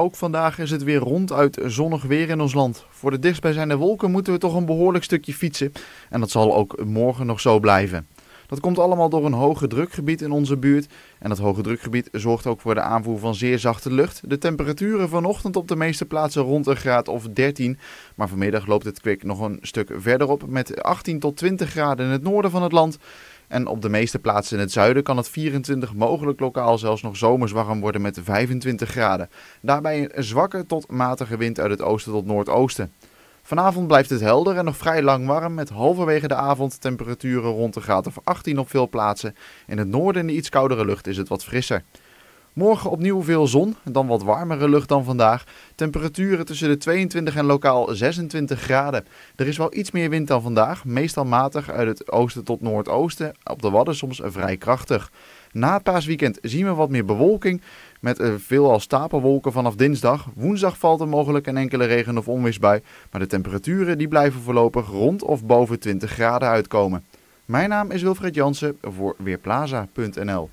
Ook vandaag is het weer ronduit zonnig weer in ons land. Voor de dichtstbijzijnde wolken moeten we toch een behoorlijk stukje fietsen. En dat zal ook morgen nog zo blijven. Dat komt allemaal door een hoge drukgebied in onze buurt. En dat hoge drukgebied zorgt ook voor de aanvoer van zeer zachte lucht. De temperaturen vanochtend op de meeste plaatsen rond een graad of 13. Maar vanmiddag loopt het kwik nog een stuk verder op met 18 tot 20 graden in het noorden van het land. En op de meeste plaatsen in het zuiden kan het 24, mogelijk lokaal zelfs nog zomers warm worden met 25 graden. Daarbij een zwakke tot matige wind uit het oosten tot noordoosten. Vanavond blijft het helder en nog vrij lang warm met halverwege de avond temperaturen rond de graad of 18 op veel plaatsen. In het noorden in de iets koudere lucht is het wat frisser. Morgen opnieuw veel zon, dan wat warmere lucht dan vandaag. Temperaturen tussen de 22 en lokaal 26 graden. Er is wel iets meer wind dan vandaag, meestal matig uit het oosten tot noordoosten. Op de Wadden soms vrij krachtig. Na het paasweekend zien we wat meer bewolking met eh, veelal stapelwolken vanaf dinsdag. Woensdag valt er mogelijk een enkele regen- of bij, maar de temperaturen die blijven voorlopig rond of boven 20 graden uitkomen. Mijn naam is Wilfred Jansen voor Weerplaza.nl